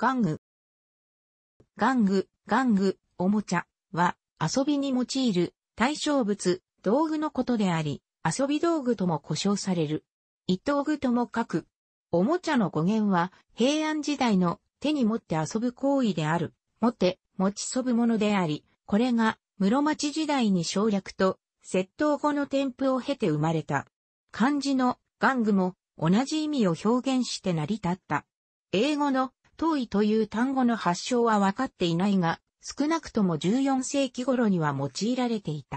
玩具。玩具、玩具、おもちゃは遊びに用いる対象物、道具のことであり、遊び道具とも呼称される。一道具とも書く。おもちゃの語源は平安時代の手に持って遊ぶ行為である。持って、持ちそぶものであり、これが室町時代に省略と窃盗後の添付を経て生まれた。漢字の玩具も同じ意味を表現して成り立った。英語の遠いという単語の発祥は分かっていないが、少なくとも14世紀頃には用いられていた。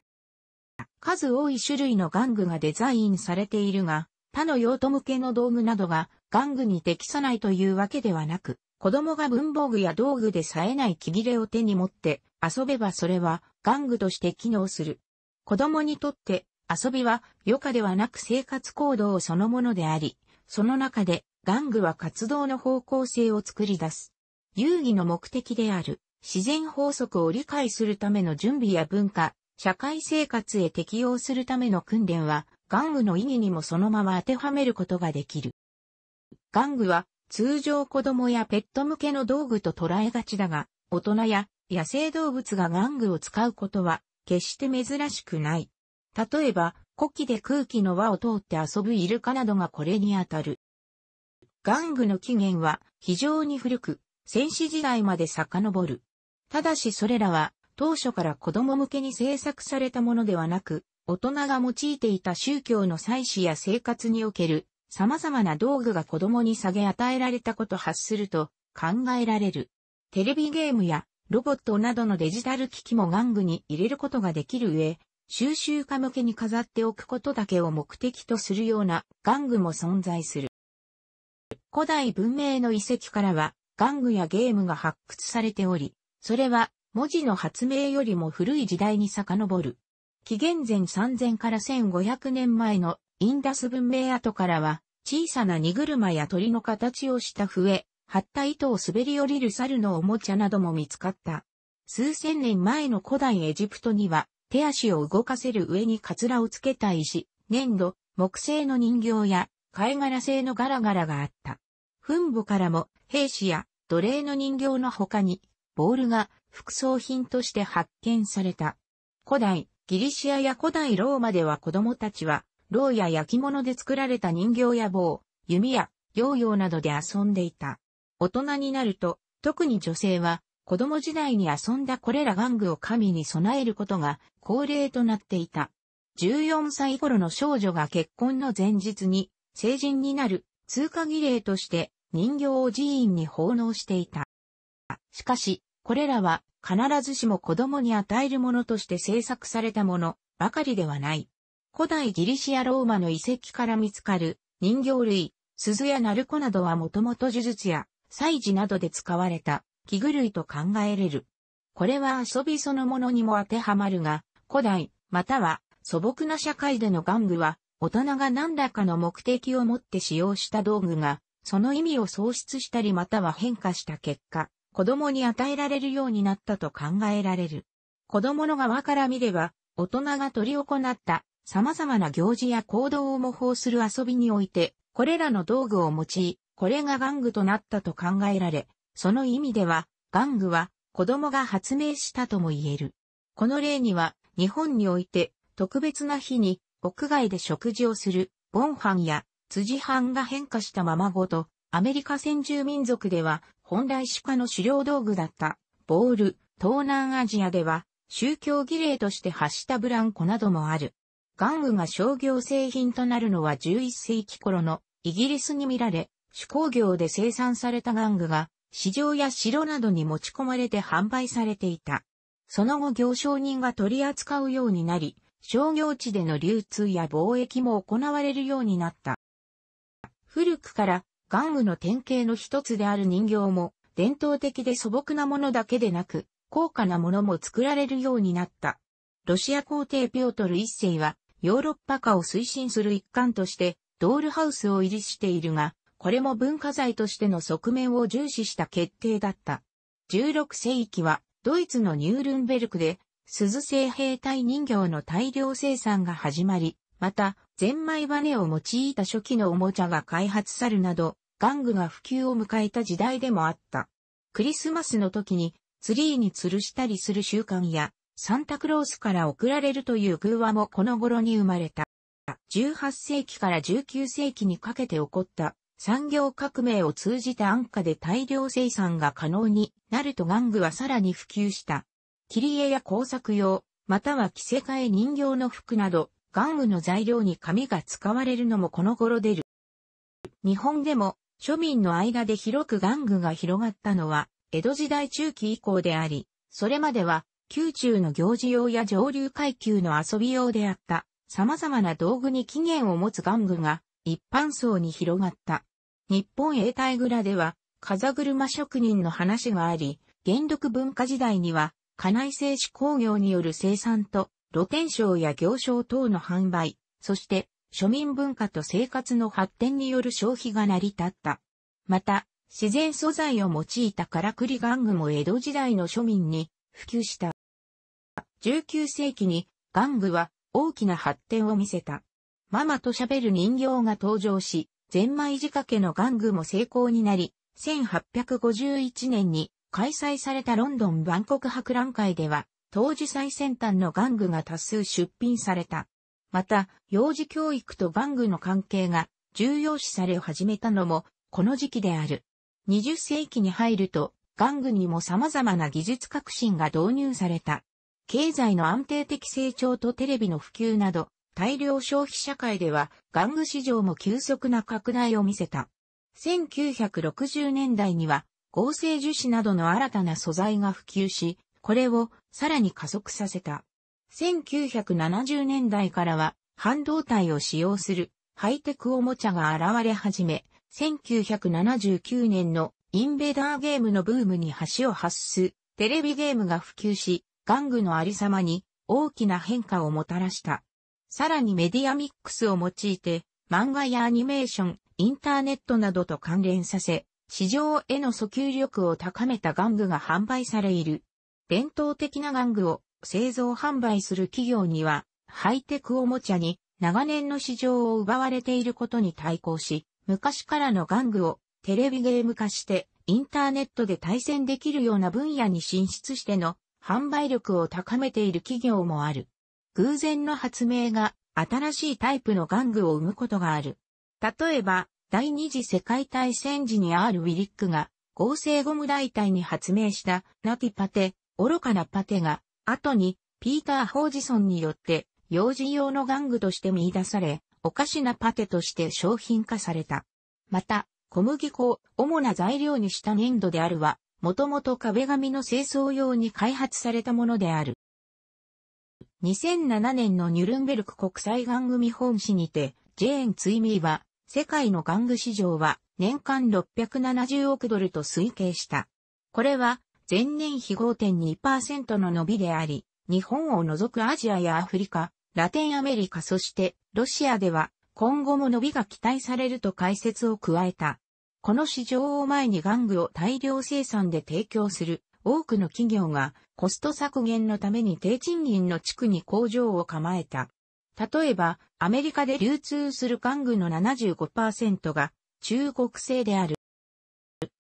数多い種類の玩具がデザインされているが、他の用途向けの道具などが玩具に適さないというわけではなく、子供が文房具や道具で冴えない木切れを手に持って遊べばそれは玩具として機能する。子供にとって遊びは余暇ではなく生活行動そのものであり、その中で玩具は活動の方向性を作り出す。遊戯の目的である自然法則を理解するための準備や文化、社会生活へ適用するための訓練は、玩具の意義にもそのまま当てはめることができる。玩具は通常子供やペット向けの道具と捉えがちだが、大人や野生動物が玩具を使うことは決して珍しくない。例えば、古希で空気の輪を通って遊ぶイルカなどがこれにあたる。玩具の起源は非常に古く、戦士時代まで遡る。ただしそれらは当初から子供向けに制作されたものではなく、大人が用いていた宗教の祭祀や生活における様々な道具が子供に下げ与えられたこと発すると考えられる。テレビゲームやロボットなどのデジタル機器も玩具に入れることができる上、収集家向けに飾っておくことだけを目的とするような玩具も存在する。古代文明の遺跡からは玩具やゲームが発掘されており、それは文字の発明よりも古い時代に遡る。紀元前3000から1500年前のインダス文明跡からは小さな荷車や鳥の形をした笛、張った糸を滑り降りる猿のおもちゃなども見つかった。数千年前の古代エジプトには手足を動かせる上にカツラをつけた石、粘土、木製の人形や貝殻製のガラガラがあった。墳墓からも兵士や奴隷の人形の他に、ボールが副葬品として発見された。古代、ギリシアや古代ローマでは子供たちは、牢や焼き物で作られた人形や棒、弓やヨーヨーなどで遊んでいた。大人になると、特に女性は、子供時代に遊んだこれら玩具を神に備えることが恒例となっていた。14歳頃の少女が結婚の前日に成人になる通過儀礼として人形を寺院に奉納していた。しかし、これらは必ずしも子供に与えるものとして制作されたものばかりではない。古代ギリシア・ローマの遺跡から見つかる人形類、鈴や鳴子などはもともと呪術や祭事などで使われた器具類と考えれる。これは遊びそのものにも当てはまるが、古代、または素朴な社会での玩具は大人が何らかの目的を持って使用した道具が、その意味を喪失したりまたは変化した結果、子供に与えられるようになったと考えられる。子供の側から見れば、大人が取り行った様々な行事や行動を模倣する遊びにおいて、これらの道具を用い、これが玩具となったと考えられ、その意味では、玩具は子供が発明したとも言える。この例には、日本において特別な日に屋外で食事をする、ボンハンや辻藩が変化したままごと、アメリカ先住民族では、本来鹿の狩猟道具だった、ボール、東南アジアでは、宗教儀礼として発したブランコなどもある。玩具が商業製品となるのは11世紀頃のイギリスに見られ、手工業で生産された玩具が市場や城などに持ち込まれて販売されていた。その後行商人が取り扱うようになり、商業地での流通や貿易も行われるようになった。古くから玩具の典型の一つである人形も伝統的で素朴なものだけでなく高価なものも作られるようになった。ロシア皇帝ピョートル一世はヨーロッパ化を推進する一環としてドールハウスを維持しているが、これも文化財としての側面を重視した決定だった。16世紀はドイツのニュールンベルクで鈴製兵隊人形の大量生産が始まり、また、ゼンマイバネを用いた初期のおもちゃが開発さるなど、玩具が普及を迎えた時代でもあった。クリスマスの時にツリーに吊るしたりする習慣や、サンタクロースから送られるという偶話もこの頃に生まれた。18世紀から19世紀にかけて起こった産業革命を通じた安価で大量生産が可能になると玩具はさらに普及した。切り絵や工作用、または着せ替え人形の服など、玩具の材料に紙が使われるのもこの頃出る。日本でも庶民の間で広く玩具が広がったのは、江戸時代中期以降であり、それまでは、宮中の行事用や上流階級の遊び用であった、様々な道具に起源を持つ玩具が、一般層に広がった。日本永代蔵では、風車職人の話があり、元禄文化時代には、家内製紙工業による生産と、露天商や行商等の販売、そして庶民文化と生活の発展による消費が成り立った。また、自然素材を用いたからくり玩具も江戸時代の庶民に普及した。19世紀に玩具は大きな発展を見せた。ママと喋る人形が登場し、ゼンマイ仕掛けの玩具も成功になり、1851年に開催されたロンドン万国博覧会では、当時最先端の玩具が多数出品された。また、幼児教育と玩具の関係が重要視され始めたのも、この時期である。20世紀に入ると、玩具にも様々な技術革新が導入された。経済の安定的成長とテレビの普及など、大量消費社会では、玩具市場も急速な拡大を見せた。1960年代には、合成樹脂などの新たな素材が普及し、これをさらに加速させた。1970年代からは半導体を使用するハイテクおもちゃが現れ始め、1979年のインベーダーゲームのブームに橋を発すテレビゲームが普及し、玩具のありさまに大きな変化をもたらした。さらにメディアミックスを用いて漫画やアニメーション、インターネットなどと関連させ、市場への訴求力を高めた玩具が販売されいる。伝統的な玩具を製造販売する企業には、ハイテクおもちゃに長年の市場を奪われていることに対抗し、昔からの玩具をテレビゲーム化してインターネットで対戦できるような分野に進出しての販売力を高めている企業もある。偶然の発明が新しいタイプの玩具を生むことがある。例えば、第二次世界大戦時に R. ウィリックが合成ゴム代替に発明したナティパテ、愚かなパテが後にピーター・ホージソンによって幼児用の玩具として見出され、おかしなパテとして商品化された。また、小麦粉を主な材料にした粘土であるは、もともと壁紙の清掃用に開発されたものである。2007年のニュルンベルク国際玩具見本誌にて、ジェーン・ツイミーは、世界の玩具市場は年間670億ドルと推計した。これは前年比5.2%の伸びであり、日本を除くアジアやアフリカ、ラテンアメリカそしてロシアでは今後も伸びが期待されると解説を加えた。この市場を前に玩具を大量生産で提供する多くの企業がコスト削減のために低賃金の地区に工場を構えた。例えば、アメリカで流通する玩具の75%が中国製である。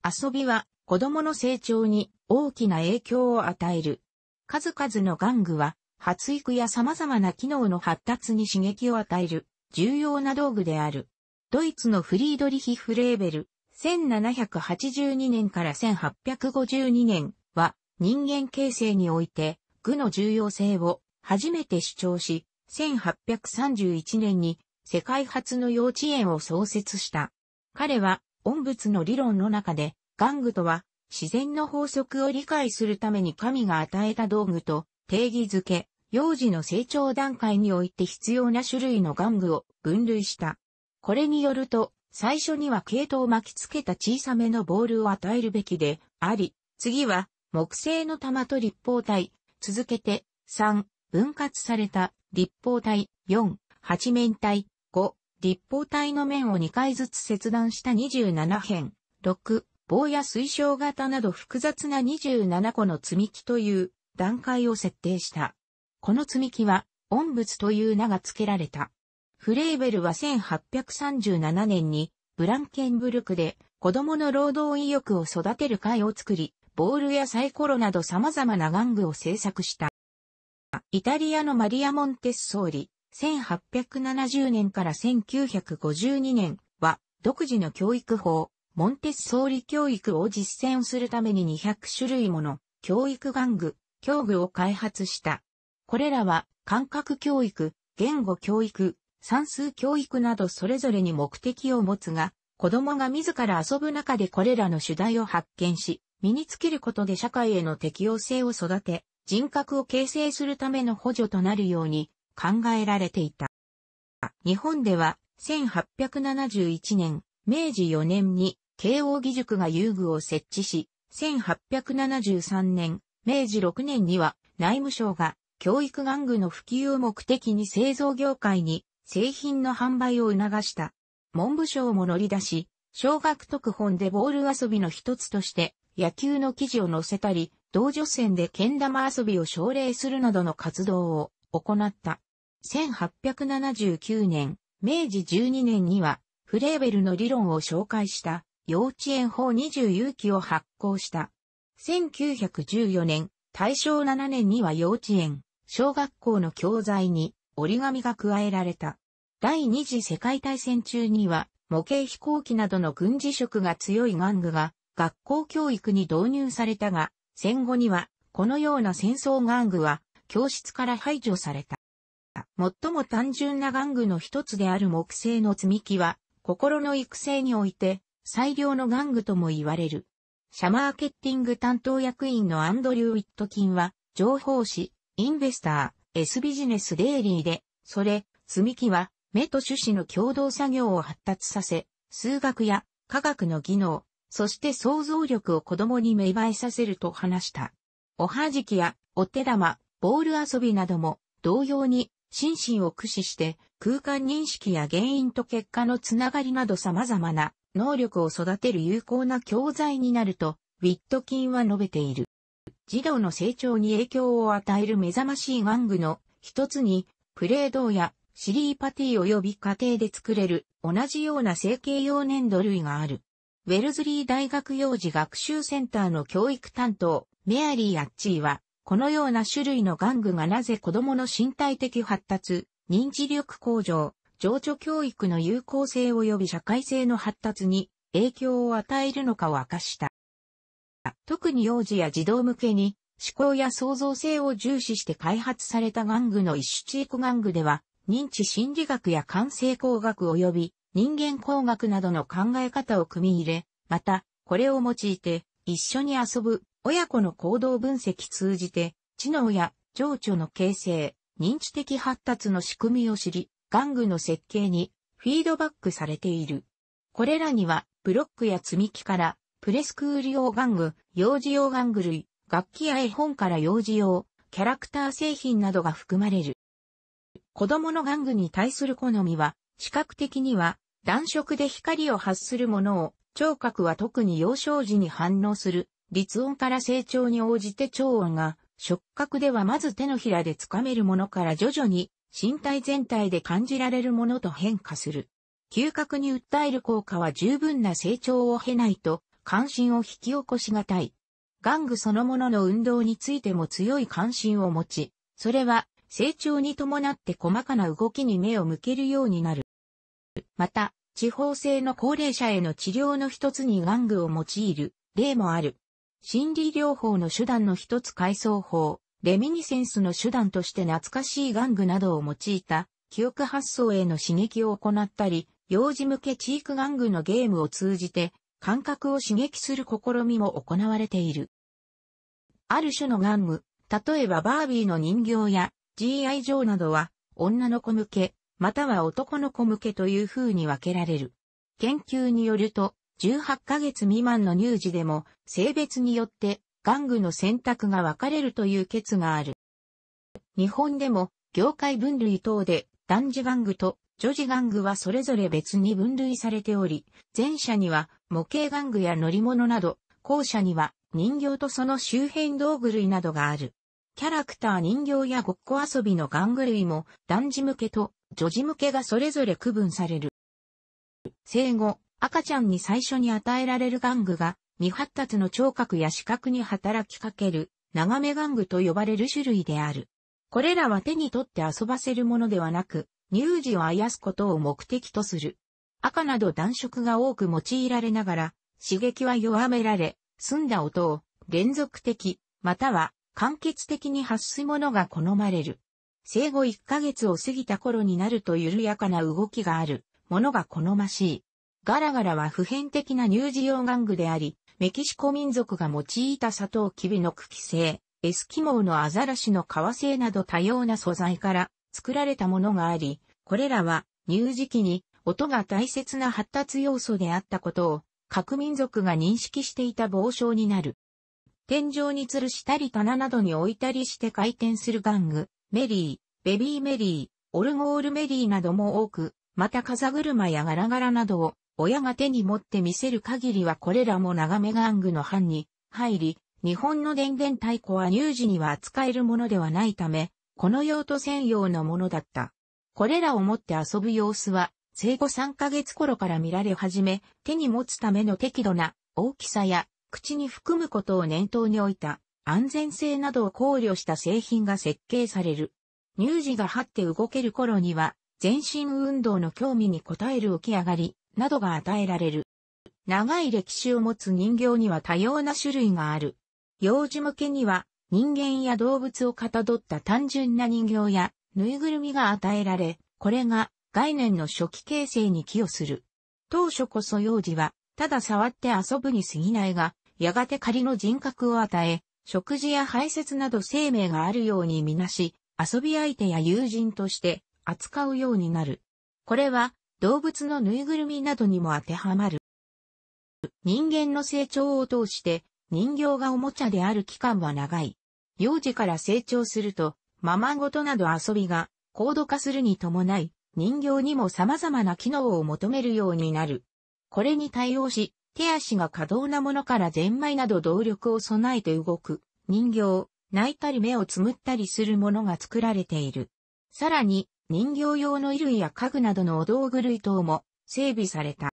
遊びは子供の成長に大きな影響を与える。数々の玩具は発育や様々な機能の発達に刺激を与える重要な道具である。ドイツのフリードリヒ・フレーベル、1782年から1852年は人間形成において具の重要性を初めて主張し、1831年に世界初の幼稚園を創設した。彼は、音物の理論の中で、玩具とは、自然の法則を理解するために神が与えた道具と定義づけ、幼児の成長段階において必要な種類の玩具を分類した。これによると、最初には系統を巻きつけた小さめのボールを与えるべきであり、次は木製の玉と立方体、続けて3、分割された立方体、4、八面体、5、立方体の面を2回ずつ切断した27辺、6、棒や水晶型など複雑な27個の積み木という段階を設定した。この積み木は、音物という名が付けられた。フレーベルは1837年に、ブランケンブルクで子供の労働意欲を育てる会を作り、ボールやサイコロなど様々な玩具を制作した。イタリアのマリア・モンテッソーリ、1870年から1952年は、独自の教育法、モンテッソーリ教育を実践するために200種類もの教育玩具、教具を開発した。これらは、感覚教育、言語教育、算数教育などそれぞれに目的を持つが、子供が自ら遊ぶ中でこれらの主題を発見し、身につけることで社会への適応性を育て、人格を形成するための補助となるように考えられていた。日本では1871年、明治4年に慶応義塾が遊具を設置し、1873年、明治6年には内務省が教育玩具の普及を目的に製造業界に製品の販売を促した。文部省も乗り出し、小学特本でボール遊びの一つとして野球の記事を載せたり、同女戦で剣玉遊びを奨励するなどの活動を行った。1879年、明治12年には、フレーベルの理論を紹介した幼稚園法20有期を発行した。1914年、大正7年には幼稚園、小学校の教材に折り紙が加えられた。第二次世界大戦中には、模型飛行機などの軍事色が強い玩具が学校教育に導入されたが、戦後には、このような戦争玩具は、教室から排除された。最も単純な玩具の一つである木製の積み木は、心の育成において、最良の玩具とも言われる。社マーケティング担当役員のアンドリュー・ウィットキンは、情報誌、インベスター、S ビジネスデイリーで、それ、積み木は、目と種子の共同作業を発達させ、数学や科学の技能、そして想像力を子供に芽生えさせると話した。おはじきや、お手玉、ボール遊びなども、同様に、心身を駆使して、空間認識や原因と結果のつながりなど様々な能力を育てる有効な教材になると、ウィットキンは述べている。児童の成長に影響を与える目覚ましい玩具の一つに、プレードやシリーパティ及び家庭で作れる同じような成形用粘土類がある。ウェルズリー大学幼児学習センターの教育担当、メアリー・アッチーは、このような種類の玩具がなぜ子供の身体的発達、認知力向上、情緒教育の有効性及び社会性の発達に影響を与えるのかを明かした。特に幼児や児童向けに思考や創造性を重視して開発された玩具の一種チーク玩具では、認知心理学や感性工学及び人間工学などの考え方を組み入れ、また、これを用いて、一緒に遊ぶ、親子の行動分析通じて、知能や情緒の形成、認知的発達の仕組みを知り、玩具の設計にフィードバックされている。これらには、ブロックや積み木から、プレスクール用玩具、幼児用玩具類、楽器や絵本から幼児用、キャラクター製品などが含まれる。子供の玩具に対する好みは、視覚的には暖色で光を発するものを、聴覚は特に幼少時に反応する、立音から成長に応じて聴音が、触覚ではまず手のひらでつかめるものから徐々に身体全体で感じられるものと変化する。嗅覚に訴える効果は十分な成長を経ないと関心を引き起こしがたい。玩具そのものの運動についても強い関心を持ち、それは成長に伴って細かな動きに目を向けるようになる。また、地方性の高齢者への治療の一つに玩具を用いる例もある。心理療法の手段の一つ回想法、レミニセンスの手段として懐かしい玩具などを用いた記憶発想への刺激を行ったり、幼児向け知育玩具のゲームを通じて感覚を刺激する試みも行われている。ある種の玩具、例えばバービーの人形や G.I. ジョーなどは女の子向け、または男の子向けという風に分けられる。研究によると、18ヶ月未満の乳児でも性別によって玩具の選択が分かれるという説がある。日本でも業界分類等で男児玩具と女児玩具はそれぞれ別に分類されており、前者には模型玩具や乗り物など、後者には人形とその周辺道具類などがある。キャラクター人形やごっこ遊びの玩具類も男児向けと女児向けがそれぞれ区分される。生後、赤ちゃんに最初に与えられる玩具が、未発達の聴覚や視覚に働きかける、長め玩具と呼ばれる種類である。これらは手に取って遊ばせるものではなく、乳児をあやすことを目的とする。赤など暖色が多く用いられながら、刺激は弱められ、澄んだ音を連続的、または間欠的に発すものが好まれる。生後1ヶ月を過ぎた頃になると緩やかな動きがあるものが好ましい。ガラガラは普遍的な乳児用玩具であり、メキシコ民族が用いた砂糖キビの茎製、エスキモーのアザラシの革製など多様な素材から作られたものがあり、これらは乳児期に音が大切な発達要素であったことを各民族が認識していた傍聴になる。天井に吊るしたり棚などに置いたりして回転する玩具、メリー、ベビーメリー、オルゴールメリーなども多く、また風車やガラガラなどを親が手に持って見せる限りはこれらも長めングの班に入り、日本の電源太鼓は乳児には扱えるものではないため、この用途専用のものだった。これらを持って遊ぶ様子は、生後3ヶ月頃から見られ始め、手に持つための適度な大きさや口に含むことを念頭に置いた安全性などを考慮した製品が設計される。乳児が張って動ける頃には、全身運動の興味に応える起き上がり、などが与えられる。長い歴史を持つ人形には多様な種類がある。幼児向けには、人間や動物をかたどった単純な人形や、ぬいぐるみが与えられ、これが概念の初期形成に寄与する。当初こそ幼児は、ただ触って遊ぶに過ぎないが、やがて仮の人格を与え、食事や排泄など生命があるようにみなし、遊び相手や友人として扱うようになる。これは動物のぬいぐるみなどにも当てはまる。人間の成長を通して人形がおもちゃである期間は長い。幼児から成長すると、ままごとなど遊びが高度化するに伴い、人形にも様々な機能を求めるようになる。これに対応し、手足が可動なものからゼンマイなど動力を備えて動く、人形、泣いたり目をつむったりするものが作られている。さらに、人形用の衣類や家具などのお道具類等も整備された。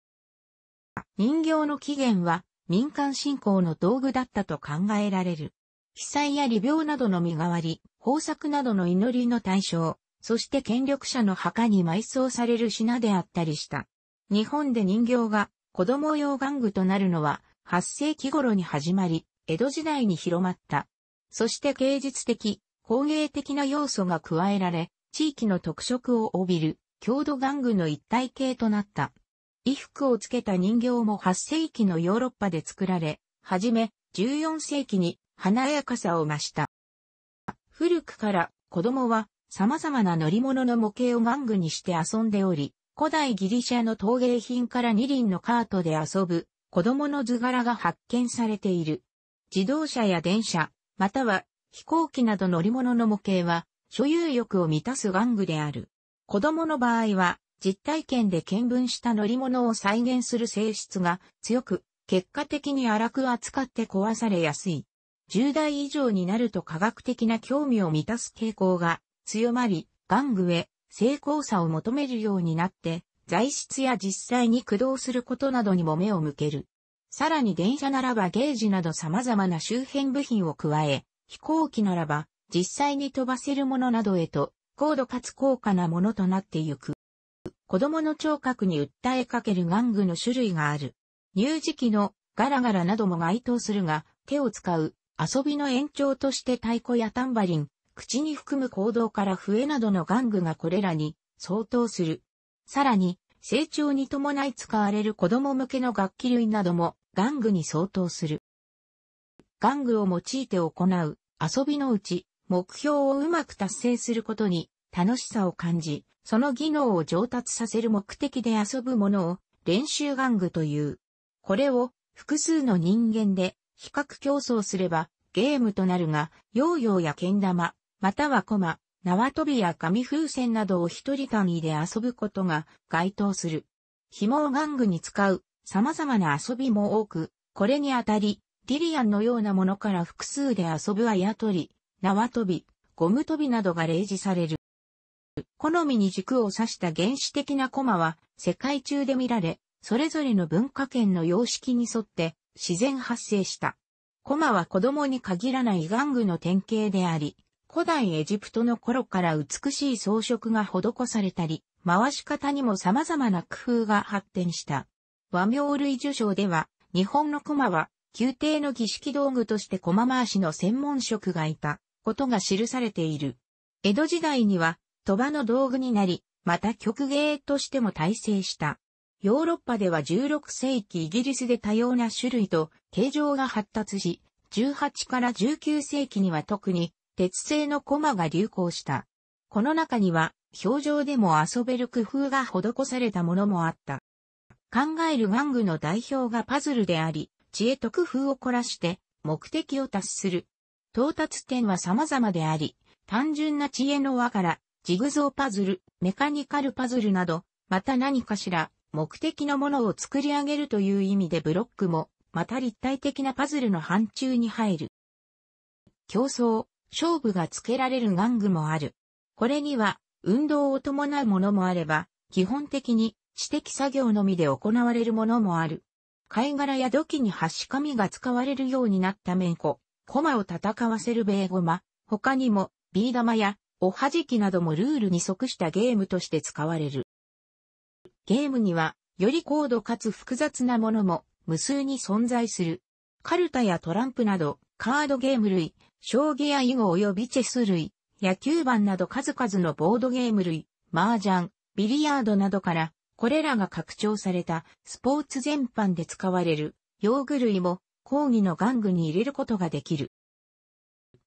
人形の起源は民間信仰の道具だったと考えられる。被災や利病などの身代わり、豊作などの祈りの対象、そして権力者の墓に埋葬される品であったりした。日本で人形が子供用玩具となるのは8世紀頃に始まり、江戸時代に広まった。そして芸術的、工芸的な要素が加えられ、地域の特色を帯びる、郷土玩具の一体形となった。衣服をつけた人形も8世紀のヨーロッパで作られ、はじめ14世紀に華やかさを増した。古くから子供は様々な乗り物の模型を玩具にして遊んでおり、古代ギリシャの陶芸品から二輪のカートで遊ぶ子供の図柄が発見されている。自動車や電車、または飛行機など乗り物の模型は所有欲を満たす玩具である。子供の場合は実体験で見聞した乗り物を再現する性質が強く、結果的に荒く扱って壊されやすい。10代以上になると科学的な興味を満たす傾向が強まり、玩具へ成功さを求めるようになって、材質や実際に駆動することなどにも目を向ける。さらに電車ならばゲージなど様々な周辺部品を加え、飛行機ならば実際に飛ばせるものなどへと、高度かつ高価なものとなってゆく。子供の聴覚に訴えかける玩具の種類がある。乳児期のガラガラなども該当するが、手を使う遊びの延長として太鼓やタンバリン、口に含む行動から笛などの玩具がこれらに相当する。さらに、成長に伴い使われる子供向けの楽器類なども玩具に相当する。玩具を用いて行う遊びのうち、目標をうまく達成することに楽しさを感じ、その技能を上達させる目的で遊ぶものを練習玩具という。これを複数の人間で比較競争すればゲームとなるが、ヨーヨーや剣玉、またはコマ、縄跳びや紙風船などを一人位で遊ぶことが該当する。紐を玩具に使う様々な遊びも多く、これにあたり、リリアンのようなものから複数で遊ぶあやとり、縄跳び、ゴム跳びなどが例示される。好みに軸を指した原始的なコマは世界中で見られ、それぞれの文化圏の様式に沿って自然発生した。コマは子供に限らない玩具の典型であり、古代エジプトの頃から美しい装飾が施されたり、回し方にも様々な工夫が発展した。和名類受賞では、日本の駒は、宮廷の儀式道具として駒回しの専門職がいた、ことが記されている。江戸時代には、鳥羽の道具になり、また曲芸としても大成した。ヨーロッパでは16世紀イギリスで多様な種類と形状が発達し、18から19世紀には特に鉄製の駒が流行した。この中には、表情でも遊べる工夫が施されたものもあった。考える玩具の代表がパズルであり、知恵と工夫を凝らして目的を達する。到達点は様々であり、単純な知恵の輪から、ジグゾーパズル、メカニカルパズルなど、また何かしら、目的のものを作り上げるという意味でブロックも、また立体的なパズルの範疇に入る。競争、勝負がつけられる玩具もある。これには、運動を伴うものもあれば、基本的に知的作業のみで行われるものもある。貝殻や土器に端紙が使われるようになった面子、駒を戦わせる米駒、他にもビー玉やおはじきなどもルールに即したゲームとして使われる。ゲームには、より高度かつ複雑なものも無数に存在する。カルタやトランプなど、カードゲーム類、将棋や囲碁及びチェス類、野球盤など数々のボードゲーム類、麻雀、ビリヤードなどから、これらが拡張されたスポーツ全般で使われる用具類も講義の玩具に入れることができる。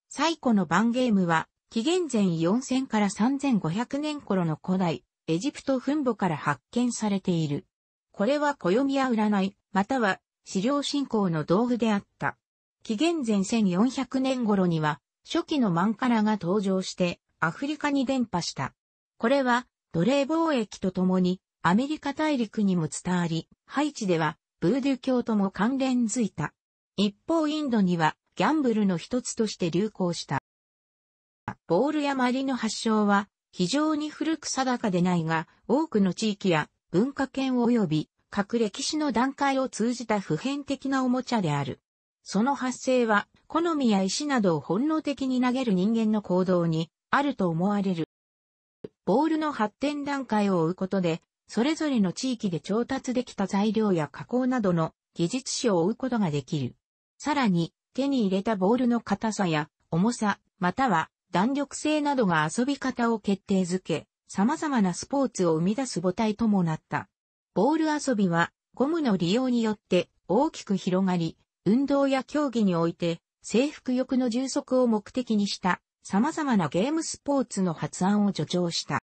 最古の番ゲームは、紀元前4000から3500年頃の古代、エジプト墳墓から発見されている。これは暦や占い、または資料信仰の道具であった。紀元前1400年頃には、初期のマンカラが登場してアフリカに伝播した。これは奴隷貿易とともにアメリカ大陸にも伝わり、ハイチではブードゥ教とも関連づいた。一方インドにはギャンブルの一つとして流行した。ボールやマリの発祥は非常に古く定かでないが、多くの地域や文化圏及び各歴史の段階を通じた普遍的なおもちゃである。その発生は、好みや石などを本能的に投げる人間の行動にあると思われる。ボールの発展段階を追うことで、それぞれの地域で調達できた材料や加工などの技術史を追うことができる。さらに、手に入れたボールの硬さや重さ、または弾力性などが遊び方を決定づけ、様々なスポーツを生み出す母体ともなった。ボール遊びはゴムの利用によって大きく広がり、運動や競技において、征服欲の充足を目的にした様々なゲームスポーツの発案を助長した。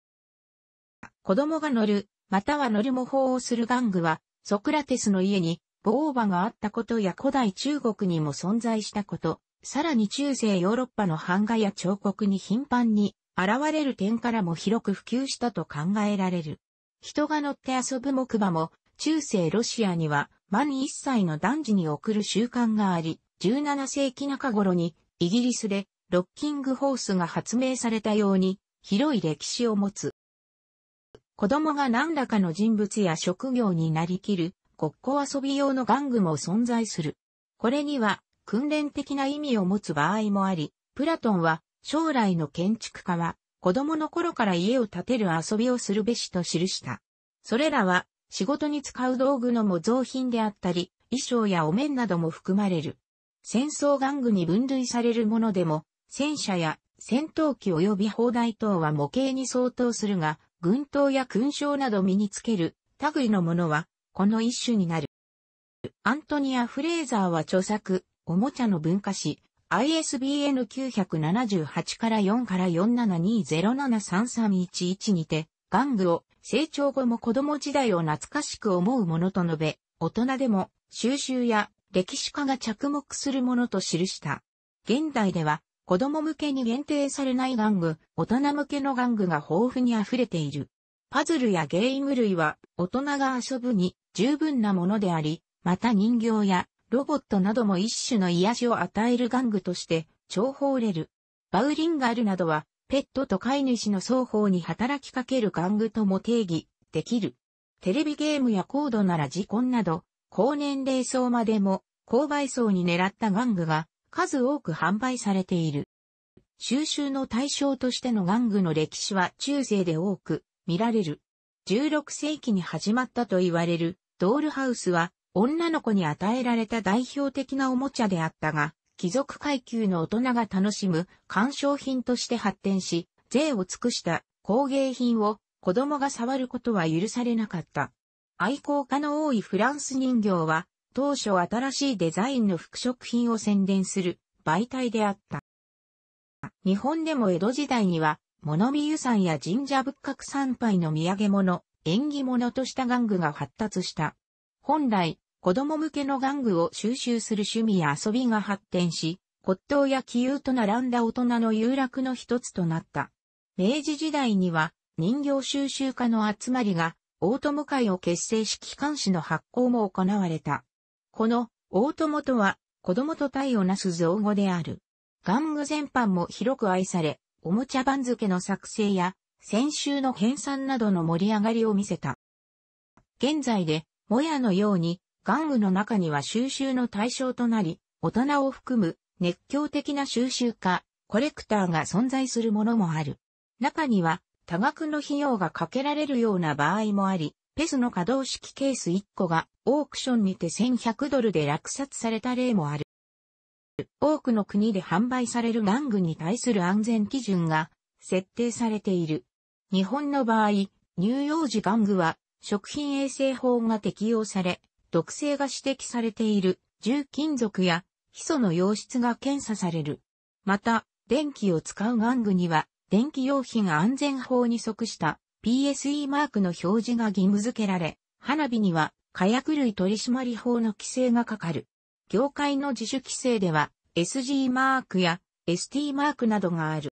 子供が乗る、または乗る模倣をする玩具は、ソクラテスの家に、ボーバがあったことや古代中国にも存在したこと、さらに中世ヨーロッパの版画や彫刻に頻繁に現れる点からも広く普及したと考えられる。人が乗って遊ぶ木馬も中世ロシアには満1歳の男児に送る習慣があり、17世紀中頃にイギリスでロッキングホースが発明されたように広い歴史を持つ。子供が何らかの人物や職業になりきる、国交遊び用の玩具も存在する。これには訓練的な意味を持つ場合もあり、プラトンは将来の建築家は子供の頃から家を建てる遊びをするべしと記した。それらは仕事に使う道具の模造品であったり、衣装やお面なども含まれる。戦争玩具に分類されるものでも、戦車や戦闘機及び砲台等は模型に相当するが、軍刀や勲章など身につける類のものは、この一種になる。アントニア・フレーザーは著作、おもちゃの文化史、ISBN 978から4から47207331にて、玩具を成長後も子供時代を懐かしく思うものと述べ、大人でも収集や歴史家が着目するものと記した。現代では子供向けに限定されない玩具、大人向けの玩具が豊富に溢れている。パズルやゲーム類は大人が遊ぶに十分なものであり、また人形やロボットなども一種の癒しを与える玩具として重宝れる。バウリンガルなどはペットと飼い主の双方に働きかける玩具とも定義できる。テレビゲームやコードなら自故など、高年齢層までも、購買層に狙った玩具が数多く販売されている。収集の対象としての玩具の歴史は中世で多く見られる。16世紀に始まったと言われるドールハウスは女の子に与えられた代表的なおもちゃであったが、貴族階級の大人が楽しむ鑑賞品として発展し、税を尽くした工芸品を子供が触ることは許されなかった。愛好家の多いフランス人形は、当初新しいデザインの服飾品を宣伝する媒体であった。日本でも江戸時代には、物見湯山や神社仏閣参拝の土産物、縁起物とした玩具が発達した。本来、子供向けの玩具を収集する趣味や遊びが発展し、骨董や気遊と並んだ大人の遊楽の一つとなった。明治時代には人形収集家の集まりが大友会を結成し機関誌の発行も行われた。この大友とは子供と体をなす造語である。玩具全般も広く愛され、おもちゃ番付の作成や先週の編纂などの盛り上がりを見せた。現在で、もやのように玩具の中には収集の対象となり、大人を含む熱狂的な収集家、コレクターが存在するものもある。中には多額の費用がかけられるような場合もあり、ペスの可動式ケース1個がオークションにて1100ドルで落札された例もある。多くの国で販売される玩具に対する安全基準が設定されている。日本の場合、乳幼児玩具は食品衛生法が適用され、毒性が指摘されている重金属やヒ素の溶質が検査される。また、電気を使う玩具には、電気用品安全法に即した PSE マークの表示が義務付けられ、花火には火薬類取締法の規制がかかる。業界の自主規制では SG マークや ST マークなどがある。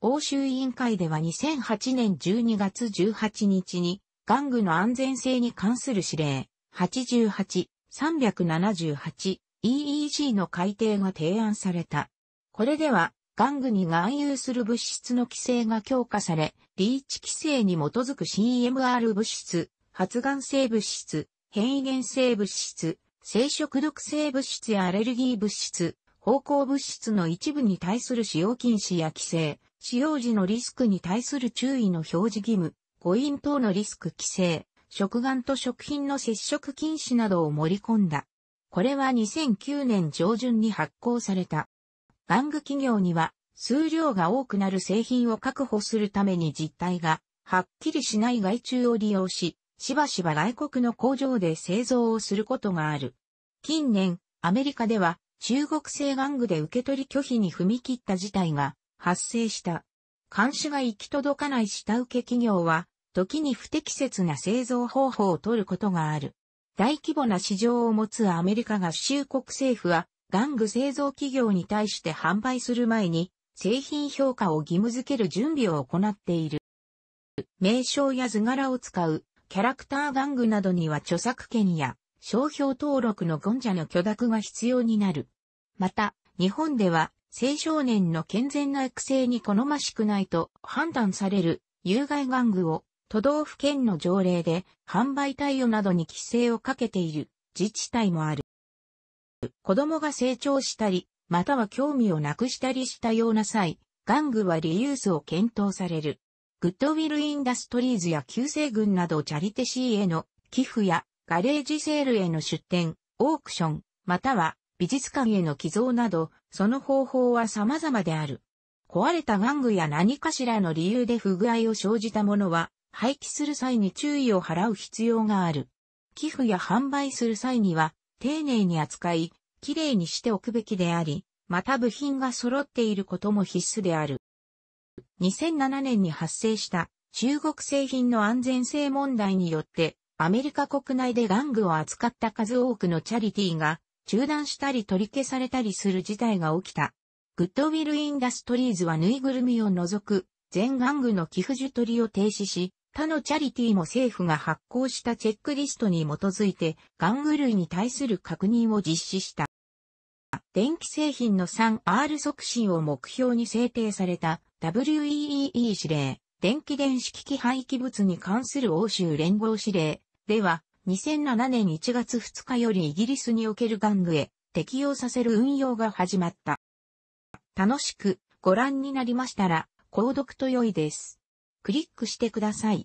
欧州委員会では2008年12月18日に玩具の安全性に関する指令、88、378、EEG の改定が提案された。これでは、玩具に含有する物質の規制が強化され、リーチ規制に基づく CMR 物質、発がん性物質、変異原性物質、生殖毒性物質やアレルギー物質、方向物質の一部に対する使用禁止や規制、使用時のリスクに対する注意の表示義務、誤飲等のリスク規制、食玩と食品の接触禁止などを盛り込んだ。これは2009年上旬に発行された。玩具企業には数量が多くなる製品を確保するために実態がはっきりしない外注を利用し、しばしば外国の工場で製造をすることがある。近年、アメリカでは中国製玩具で受け取り拒否に踏み切った事態が発生した。監視が行き届かない下請け企業は時に不適切な製造方法を取ることがある。大規模な市場を持つアメリカ合衆国政府は、玩具製造企業に対して販売する前に、製品評価を義務付ける準備を行っている。名称や図柄を使う、キャラクター玩具などには著作権や、商標登録のゴンジャの許諾が必要になる。また、日本では、青少年の健全な育成に好ましくないと判断される有害玩具を都道府県の条例で販売対応などに規制をかけている自治体もある。子供が成長したり、または興味をなくしたりしたような際、玩具はリユースを検討される。グッドウィルインダストリーズや救世軍などチャリテシーへの寄付やガレージセールへの出店、オークション、または美術館への寄贈など、その方法は様々である。壊れた玩具や何かしらの理由で不具合を生じたものは、廃棄する際に注意を払う必要がある。寄付や販売する際には、丁寧に扱い、きれいにしておくべきであり、また部品が揃っていることも必須である。2007年に発生した中国製品の安全性問題によって、アメリカ国内で玩具を扱った数多くのチャリティーが中断したり取り消されたりする事態が起きた。グッドウィルインダストリーズはぬいぐるみを除く全玩具の寄付受取りを停止し、他のチャリティーも政府が発行したチェックリストに基づいて、ガング類に対する確認を実施した。電気製品の 3R 促進を目標に制定された WEEE 指令、電気電子機器廃棄物に関する欧州連合指令では、2007年1月2日よりイギリスにおける玩具へ適用させる運用が始まった。楽しくご覧になりましたら、購読と良いです。クリックしてください。